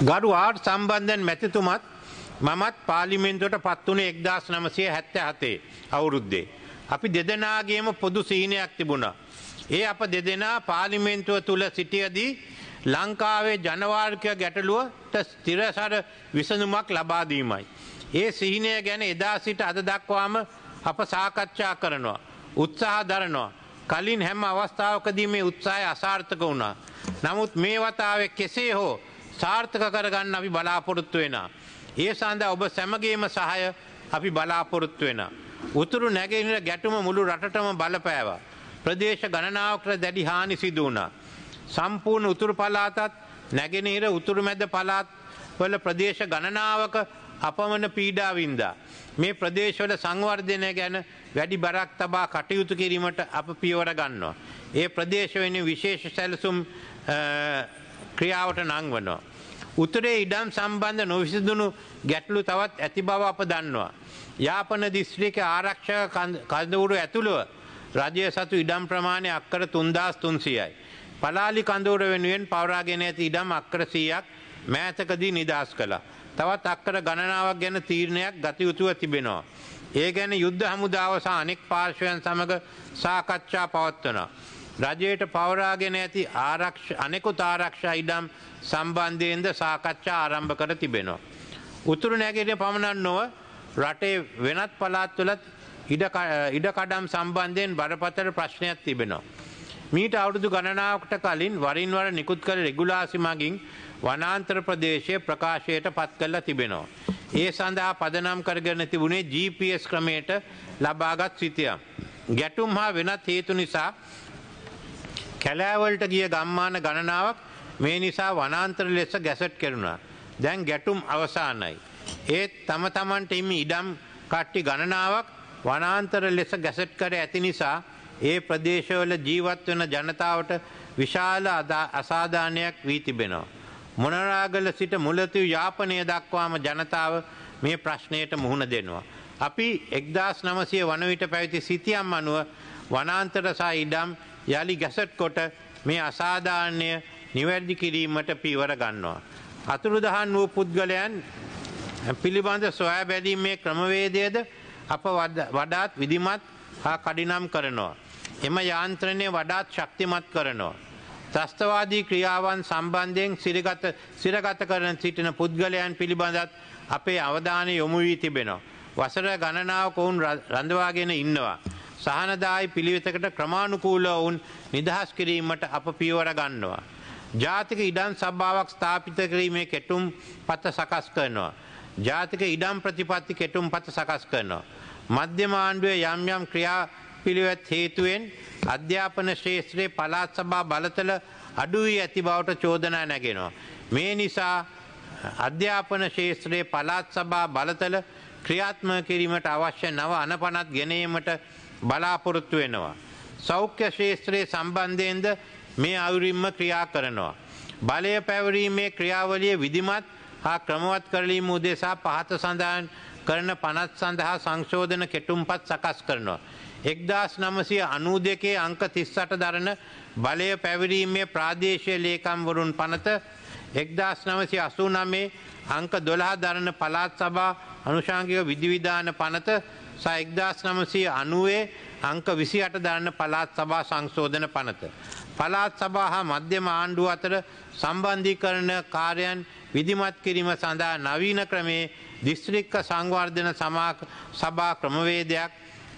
ගරු ආර්ට් සම්බන්ධන් මැතිතුමත් මමත් පාලිමෙන්තුවට පත්වුණේ එක්දස් නමසය හැත්ත හතේ අවුරුද්දේ. අපි දෙදනාගේම පොදු සීනයක් තිබුණා. ඒ අප දෙදෙනා පාලිමෙන්තුව තුළ සිටියදී ලංකාවේ ජනවාර්කය ගැටලුවට ස්තිරසර විසඳුමක් ලබාදීමයි. ඒ සිහිනය ගැන එදා සිට අද දක්වාම අප සාකච්ඡා කරනවා. උත්සාහ දරනවා. කලින් හැම අවස්ථාවකදී මේ උත්සාහය අසාර්ථක වුණා. නමුත් මේ වතාවේ කෙසේ හෝ සාර්ථක කරගන්න අපි බලාපොරොත්තු වෙන. ඒ සඳහා ඔබ සැමගේම සහය අපි බලාපොරොත්තු වෙන. උතුරු නැගෙනහිර ගැටුම මුළු රටටම බලපෑවා. ප්‍රදේශ ගණනාවකට දැඩි හානි සිදු වුණා. සම්පූර්ණ උතුරු පළාතත් නැගෙනහිර උතුරු මැද පළාත් වල ප්‍රදේශ ගණනාවක අපමණ පීඩා වින්දා. මේ ප්‍රදේශවල සංවර්ධනය ගැන වැඩි බරක් තබා කටයුතු කිරීමට අප පියවර ගන්නවා. ඒ ප්‍රදේශ වෙන විශේෂ සැලසුම් ක්‍රියාවට නංවනවා. උතුරේ ඉඩම් සම්බන්ධ නොවිසිදුණු ගැටලු තවත් ඇති බව අප දන්නවා. යාපන දිස්ත්‍රික ආරක්ෂක කඳවුරු ඇතුළුව රජය සතු ඉඩම් ප්‍රමාණය අක්කර තුන්දස් තුන්සියයි. පලාලි කඳවුර වෙනුවෙන් පවරාගෙන ඇති ඉඩම් අක්‍රසීයක් මෑතකදී නිදහස් කළා. තවත් අක්කර ගණනාවක් ගැන තීරණයක් ගතයුතුව තිබෙනවා. ඒ ගැන යුද්ධ හමුදාව සහ අනෙක් පාර්ශවයන් සමග සාකච්ඡා පවත්වනවා. රජයට පවරාගෙන ඇති ආරක්ෂ අනෙකුත් ආරක්ෂා ඉඩම් සම්බන්ධයෙන්ද සාකච්ඡා ආරම්භ කර තිබෙනවා. උතුරු නැගෙට පමණක් නොව රටේ වෙනත් පළාත්වලත් ඉඩකඩම් සම්බන්ධයෙන් බරපතල ප්‍රශ්නයක් තිබෙනවා. මීට අවුරුදු ගණනාවකට කලින් වරින් වර නිකුත් කළ රෙගුලාසි මගින් වනාන්තර ප්‍රදේශයේ ප්‍රකාශයට පත් කළා තිබෙනවා. ඒ සඳහා පදනම් කරගෙන තිබුණේ GPS ක්‍රමයට ලබාගත් සිතියම්. ගැටුම් හා වෙනත් හේතු නිසා කැලෑවලට ගිය ගම්මාන ගණනාවක් මේ නිසා වනාන්තර ලෙස ගැසට් කෙරුණා. දැන් ගැටුම් අවසානයි. ඒත් තම තමන්ට ඉමි ඉඩම් කට්ටි ගණනාවක් වනාන්තර ලෙස ගැසට් කර ඇති නිසා ඒ ප්‍රදේශවල ජීවත් වෙන ජනතාවට විශාල අසාධානයක් වී තිබෙනවා. මොනරාගල සිට මුලතු යාපනය දක්වාම ජනතාව මේ ප්‍රශ්නයට මුහුණ දෙනවා. අපි එක්දස් නමසය වනවිට පැවිති සිතියම් අනුව වනාන්තර සහ ඉඩම් යළි ගැසට් කොට මේ අසාධාරණය නිවැරදි කිරීමට පීවර ගන්නවා. අතුරුදහන් වූ පුද්ගලයන් පිළිබඳ සොයා බැලීමේ ක්‍රමවේදයද අප වඩාත් විදිමත් හා කඩිනම් කරනවා. එම යාන්ත්‍රණය වඩාත් ශක්තිමත් කරනවා. ත්‍රස්තවාදී ක්‍රියාවන් සම්බන්ධයෙන් සිරගත සිරගත කරන සිටින පුද්ගලයන් පිළිබඳත් අපේ අවධානය යොමු වී තිබෙනවා. වසර ගණනාව කොවුන් රඳවාගෙන ඉන්නවා. සහනදායි පිළිවෙතකට ක්‍රමානුකූලව වුන් නිදහස් කිරීමට අප පියවර ගන්නවා. ජාතික ඉඩම් සභාවක් ස්ථාපිත කිරීමේ කෙටුම් පත සකස් කරනවා. ජාතික ඉඩම් ප්‍රතිපත්ති කෙටුම් පත සකස් කරනවා. මධ්‍යම ආණ්ඩුවේ යම් යම් ක්‍රියා පිළිවෙත් හේතුවෙන් අධ්‍යාපන ශේත්‍රයේ පළාත් සභා බලතල අඩු වී ඇති බවට චෝදනා නැගෙනවා. මේ නිසා අධ්‍යාපන ශේත්‍රයේ පළාත් සභා බලතල ක්‍රියාත්මක කිරීමට අවශ්‍ය නව අනපනත් ගෙනීමට බලාපොරොත්තු වෙනවා. සෞඛ්‍ය ශේත්‍රයේ සම්බන්ධයෙන්ද මේ අවුරින්ම ක්‍රියා කරනවා. බලය පැවරීමේ ක්‍රියාවලිය විධිමත් හා ක්‍රමවත් කරලීම උදෙසා පහත සඳහන් කරන පනත් සඳහා සංශෝධන කෙටුම්පත් සකස් කරනවා. එක්දස් නමසය අනූ දෙකේ අංක තිස්සට දරන බලය පැවරීමේ ප්‍රාදේශය ලේකම්වරුන් පනත එක්දස් නවසය අසූ නමේ අංක දොළහ දරන පලාත් සභා අනුෂාංගික විදිවිධාන පනත සයික්දස් නමසය අනුවේ අංක විසි අට දරන්න පලාත් සභා සංශෝධන පනත. පලාත් සභා හා මධ්‍යම ආණ්ඩුව අතර සම්බන්ධීකරන කාර්යන් විධිමත් කිරීම සඳහා නවීන ක්‍රමේ දිස්ත්‍රික්ක සංවර්ධන සභා ක්‍රමවේදයක්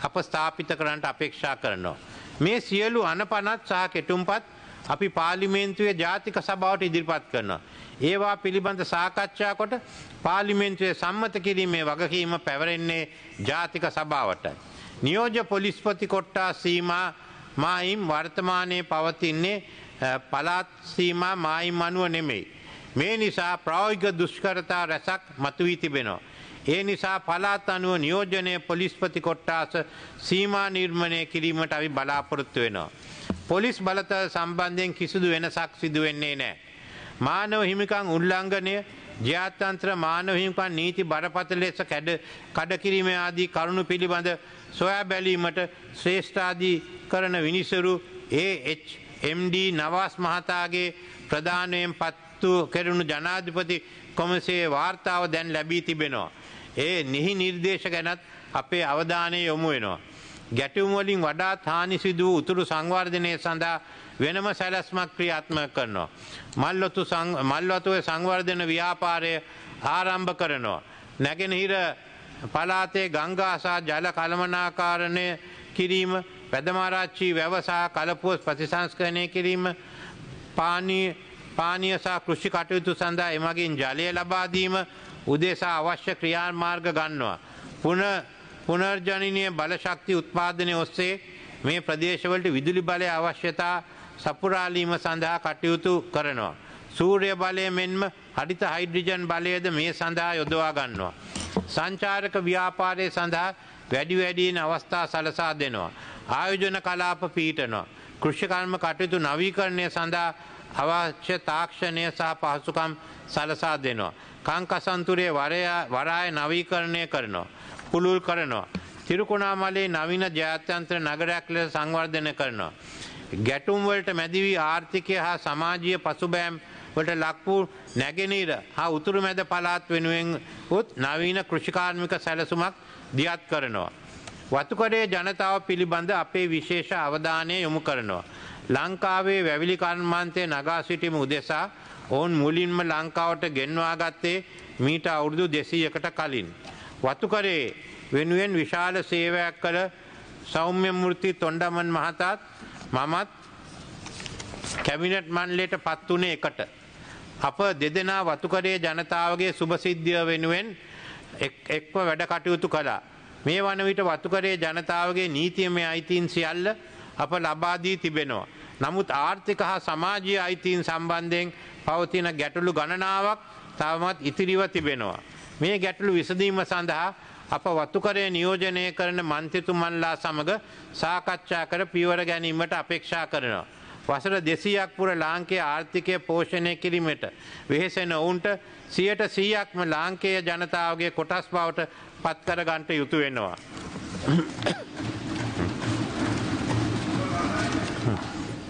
අප ස්ථාපිත කරන්නට අපේක්ෂා කරනවා. මේ සියලු අනපනත් සහ කෙටුම්පත් අපි පාර්ලිමේන්තුවේ ජාතික සභාවට ඉදිරිපත් කරනවා. ඒවා පිළිබඳ සාකච්ඡා කොට පාර්ලිමේන්තුවේ සම්මත කිරීමේ වගකීම පැවරෙන්නේ ජාතික සභාවටයි. නියෝජ්‍ය පොලිස්පති කොට්ටා සීමා මායිම් වර්තමානයේ පවතින්නේ පළාත් සීමා මායිම් අනුව නෙමෙයි. මේ නිසා ප්‍රායෝගික දුෂ්කරතා රැසක් මතුවී තිබෙනවා. ඒ නිසා පළාත් අනුව නියෝජනයේ පොලිස්පති කොට්ටාස සීමා නිර්මාණය කිරීමට අපි බලාපොරොත්තු වෙනවා. පොලිස් බලත සම්බන්ධයෙන් කිසිදු වෙනසක් සිදු වෙන්නේ නැහැ. මානව හිමිකම් උල්ලංඝනය, ජාත්‍යන්තර මානව හිමිකම් නීති බරපතල ලෙස කැඩ කඩකිරීම ආදී කරුණු පිළිබඳ සොයා බැලීමට ශ්‍රේෂ්ඨාදී කරන විනිසුරු AH MD නවාස් මහතාගේ ප්‍රධානයෙන් පත්තු කෙරුණු ජනාධිපති කොමසේ වාර්තාව දැන් ලැබී තිබෙනවා. ඒ නිහි නිර්දේශ ගැනත් අපේ අවධානය යොමු වෙනවා. ගැටුම් වලින් වඩාත් හානි සිදු වූ උතුරු සංවර්ධනය සඳහා වෙනම සැලැස්මක් ක්‍රියාත්මක කරනවා. මල්වතු මල්වතුවේ සංවර්ධන ව්‍යාපාරය ආරම්භ කරනවා. නැගෙනහිර පළාතේ ගංගාසා ජල කළමනාකාරණය කිරීම, පැදමාරාච්චි වැවසා කලපුව ප්‍රතිසංස්කරණය කිරීම, පානීය පානීය සහ කෘෂි කටයුතු සඳහා එමගින් ජලය ලබා දීම උදෙසා අවශ්‍ය ක්‍රියාමාර්ග ගන්නවා. පුන පුනර්ජනනීය බලශක්ති උත්පාදනය ඔස්සේ මේ ප්‍රදේශවලට විදුලි බලය අවශ්‍යතා සපුරාලීම සඳහා කටයුතු කරනවා. සූර්ය බලය මෙන්ම හරිත හයිඩ්‍රජන් බලයද මේ සඳහා යොදවා ගන්නවා. සංචාරක ව්‍යාපාරය සඳහා වැඩි වැඩියෙන් අවස්ථා සලසා දෙනවා. ආයෝජන කලාප පීඨනවා. කෘෂිකර්ම කටයුතු නවීකරණය සඳහා අවශ්‍ය තාක්ෂණය සහ පහසුකම් සලසා දෙනවා. කාංකසන්තුරේ වරාය නවීකරණය කරනවා. පුළුල් කරනවා. තිරුකුණාමලේ නවීන ජාත්‍යන්තර නගරයක් ලෙස සංවර්ධනය කරනවා. ගැටුම් වලට මැදි වී ආර්ථිකය හා සමාජීය පසුබෑම් වලට ලක් වූ නැගෙනහිර හා උතුරු මැද පළාත් වෙනුවෙන් උත් නවීන කෘෂිකාර්මික සැලසුමක් දියත් කරනවා. වතුකඩේ ජනතාව පිළිබඳ අපේ විශේෂ අවධානය යොමු කරනවා. ලංකාවේ වැවිලි කර්මාන්තය නගා සිටීම උදෙසා ඔවුන් මුලින්ම ලංකාවට ගෙන්වා ගත්තේ මීට අවුරුදු දෙසීයකට කලින්. වතුකරේ වෙනුවෙන් විශාල සේවයක් කළ සෞම්‍ය මූර්ති තොණ්ඩමන් මහතාත් මමත් කැබිනට් මණ්ඩලයට පත් වුණේ එකට. අප දෙදෙනා වතුකරේ ජනතාවගේ සුභසිද්ධිය වෙනුවෙන් එක්ව වැඩ කටයුතු කළා. මේ වන විට වතුකරේ ජනතාවගේ නීතියමේ අයිතීන් සියල්ල අප ලබා දී තිබෙනවා. නමුත් ආර්ථික හා සමාජීය අයිතීන් සම්බන්ධයෙන් පවතින ගැටලු ගණනාවක් තවමත් ඉතිරිව තිබෙනවා. මේ ගැටලු විසඳීම සඳහා අප වතුකරය නියෝජනය කරන මන්ත්‍රතුමන්ලා සමග සාකච්ඡා කර පියවර ගැනීමට අපේක්ෂා කරනවා. වසර දෙසීයක් පුර ලාංකේ ආර්ථිකය පෝෂණය කිරීමට වෙහෙසෙන ඔවුන්ට සියට සීයක්ම ලාංකේය ජනතාවගේ කොටස් බවට පත්කර ගන්ට යුතු වෙනවා.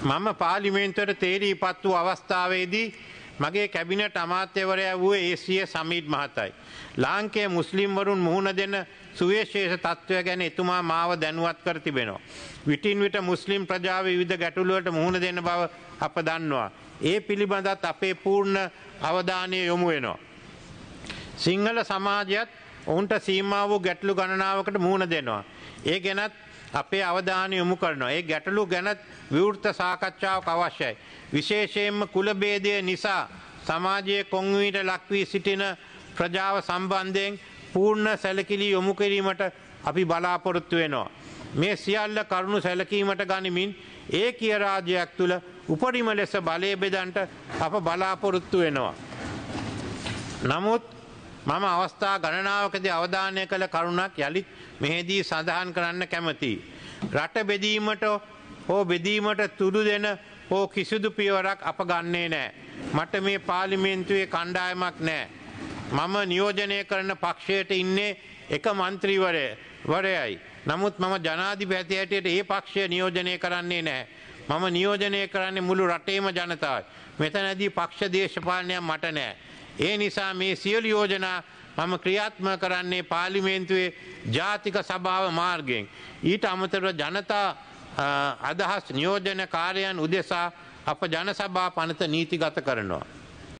මම පාලිමේන්තුවට තේරී පත් වූ අවස්ථාවේදී මගේ කැබිනට් අමාත්‍යවරයා වූ ඒසිය සමීට් මහතයි. ලාංකේ මුස්ලිම්වරුන් මුහුණ දෙන සුවිශේෂ තත්ත්වය ගැන එතුමා මාව දැනුවත් කර තිබෙනවා. විටින් විට මුස්ලිම් ප්‍රජාව විවිධ ගැටලුවට මුහුණ දෙන බව අප දන්නවා. ඒ පිළිබඳත් අපේ පූර්ණ අවධානය යොමු වෙනවා. සිංහල සමාජයත් ඔවුන්ට සීමා වූ ගැටලු ගණනාවකට මුහුණ දෙනවා. ඒ ගැනත් අපේ අවධානය යොමු කරනවා. ඒ ගැටලු ගැනත් විවෘත සාකච්ඡාවක් අවශ්‍යයි. විශේෂයෙන්ම කුල ભેදය නිසා සමාජයේ කොන්වීට ලක් වී සිටින ප්‍රජාව සම්බන්ධයෙන් පූර්ණ සැලකිලි යොමු කිරීමට අපි බලාපොරොත්තු වෙනවා. මේ සියල්ල කරුණු සැලකීමට ගනිමින් ඒ කිය රාජ්‍යයක් තුළ උපරිම ලෙස බලය බෙදන්ට අප බලාපොරොත්තු වෙනවා. නමුත් මම අවස්ථා ගණනාවකදී අවධානය කළ කරුණක් යළිත් මෙහිදී සඳහන් කරන්න කැමතියි. රට බෙදීමට හෝ බෙදීමට තුඩු දෙන හෝ කිසිදු පියවරක් අප ගන්නේ නෑ. මට මේ පාලිමේන්තුවේ කණ්ඩායමක් නෑ. මම නියෝජනය කරන පක්ෂයට ඉන්නේ එක මන්ත්‍රීවරය වරයයි. නමුත් මම ජනාධිපති හැටියට ඒ පක්ෂය නියෝජනය කරන්නේ නැහැ. මම නියෝජනය කරන්නේ මුළු රටේම ජනතාවයි. මෙතනදී පක්ෂ දේශපාලනයක් මට නැහැ. ඒ නිසා මේ සියලු යෝජනා මම ක්‍රියාත්ම කරන්නේ පාර්ලිමේන්තුවේ ජාතික සභාව මාර්ගයෙන්. ඊට අමතරව ජනතා අදහස් නියෝජන කාර්යයන් උදෙසා අප ජනසභා පනත නීතිගත කරනවා.